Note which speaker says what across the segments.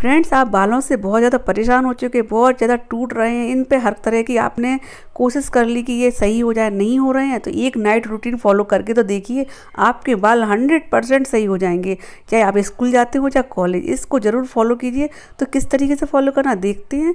Speaker 1: friends आप बालों से बहुत ज़्यादा परेशान हो चुके बहुत ज़्यादा टूट रहे हैं इन पे हर तरह की आपने कोशिश कर ली कि ये सही हो जाए नहीं हो रहे हैं तो एक नाइट रूटीन फॉलो करके तो देखिए आपके बाल हंड्रेड परसेंट सही हो जाएंगे चाहे आप स्कूल जाते हो चाहे कॉलेज इसको ज़रूर फॉलो कीजिए तो किस तरीके से फॉलो करना देखते हैं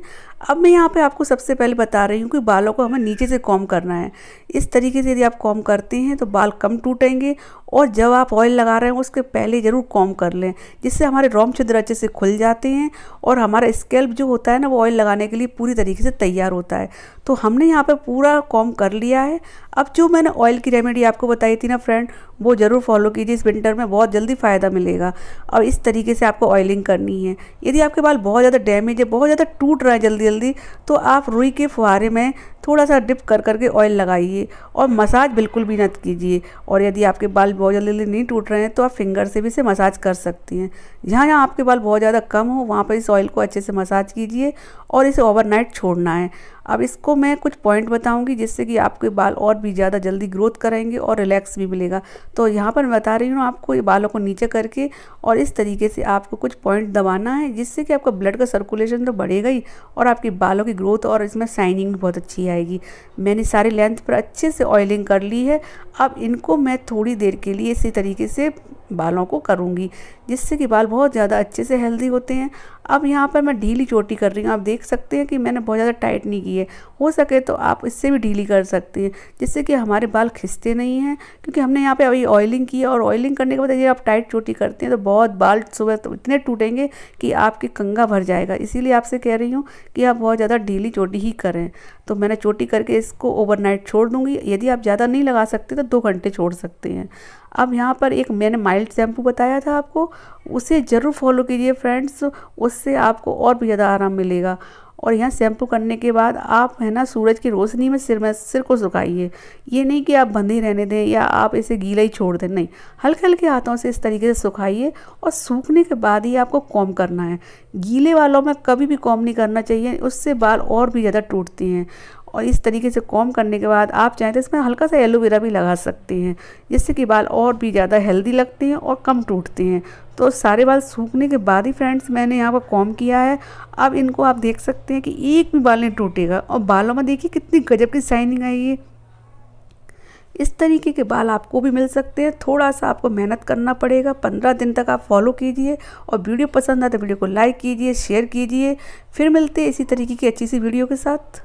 Speaker 1: अब मैं यहाँ पर आपको सबसे पहले बता रही हूँ कि बालों को हमें नीचे से कॉम करना है इस तरीके से यदि आप कॉम करते हैं तो बाल कम टूटेंगे और जब आप ऑयल लगा रहे हैं उसके पहले ज़रूर कॉम कर लें जिससे हमारे रोम छिद्र अच्छे से खुल जाते हैं हैं और हमारा स्केल्प जो होता है ना वो ऑयल लगाने के लिए पूरी तरीके से तैयार होता है तो हमने यहाँ पर पूरा कॉम कर लिया है अब जो मैंने ऑयल की रेमेडी आपको बताई थी ना फ्रेंड वो ज़रूर फॉलो कीजिए इस विंटर में बहुत जल्दी फ़ायदा मिलेगा और इस तरीके से आपको ऑयलिंग करनी है यदि आपके बाल बहुत ज़्यादा डैमेज है बहुत ज़्यादा टूट रहा है जल्दी जल्दी तो आप रुई के फुहारे में थोड़ा सा डिप कर करके ऑयल लगाइए और मसाज बिल्कुल भी मत कीजिए और यदि आपके बाल बहुत जल्दी जल्दी नहीं टूट रहे हैं तो आप फिंगर से भी इसे मसाज कर सकती हैं जहाँ जहाँ आपके बाल बहुत ज़्यादा कम हो वहाँ पर इस ऑयल को अच्छे से मसाज कीजिए और इसे ओवरनाइट छोड़ना है अब इसको मैं कुछ पॉइंट बताऊंगी जिससे कि आपके बाल और भी ज़्यादा जल्दी ग्रोथ करेंगे और रिलैक्स भी मिलेगा तो यहाँ पर मैं बता रही हूँ आपको ये बालों को नीचे करके और इस तरीके से आपको कुछ पॉइंट दबाना है जिससे कि आपका ब्लड का सर्कुलेशन तो बढ़ेगा ही और आपके बालों की ग्रोथ और इसमें शाइनिंग भी बहुत अच्छी आएगी मैंने सारे लेंथ पर अच्छे से ऑयलिंग कर ली है अब इनको मैं थोड़ी देर के लिए इसी तरीके से बालों को करूँगी जिससे कि बाल बहुत ज़्यादा अच्छे से हेल्दी होते हैं अब यहाँ पर मैं ढीली चोटी कर रही हूँ आप देख सकते हैं कि मैंने बहुत ज़्यादा टाइट नहीं की है हो सके तो आप इससे भी ढीली कर सकते हैं जिससे कि हमारे बाल खिसते नहीं हैं क्योंकि हमने यहाँ पे अभी ऑयलिंग की है और ऑयलिंग करने के बाद यदि आप टाइट चोटी करते हैं तो बहुत बाल सुबह तो इतने टूटेंगे कि आपके कंगा भर जाएगा इसीलिए आपसे कह रही हूँ कि आप बहुत ज़्यादा ढीली चोटी ही करें तो मैंने चोटी करके इसको ओवरनाइट छोड़ दूँगी यदि आप ज़्यादा नहीं लगा सकते तो दो घंटे छोड़ सकते हैं अब यहाँ पर एक मैंने माइल्ड शैम्पू बताया था आपको उसे ज़रूर फॉलो कीजिए फ्रेंड्स उस उससे आपको और भी ज़्यादा आराम मिलेगा और यहाँ शैम्पू करने के बाद आप है ना सूरज की रोशनी में सिर में सिर को सुखाइए ये नहीं कि आप बंधे रहने दें या आप इसे गीला ही छोड़ दें नहीं हल्के हल्के हाथों से इस तरीके से सुखाइए और सूखने के बाद ही आपको कॉम करना है गीले वालों में कभी भी कॉम नहीं करना चाहिए उससे बाल और भी ज़्यादा टूटते हैं और इस तरीके से कॉम करने के बाद आप चाहें तो इसमें हल्का सा एलोवेरा भी लगा सकती हैं जिससे कि बाल और भी ज़्यादा हेल्दी लगते हैं और कम टूटते हैं तो सारे बाल सूखने के बाद ही फ्रेंड्स मैंने यहाँ पर कॉम किया है अब इनको आप देख सकते हैं कि एक भी बाल नहीं टूटेगा और बालों में देखिए कितनी गजब की शाइनिंग आई है इस तरीके के बाल आपको भी मिल सकते हैं थोड़ा सा आपको मेहनत करना पड़ेगा पंद्रह दिन तक आप फॉलो कीजिए और वीडियो पसंद आए तो वीडियो को लाइक कीजिए शेयर कीजिए फिर मिलते हैं इसी तरीके की अच्छी सी वीडियो के साथ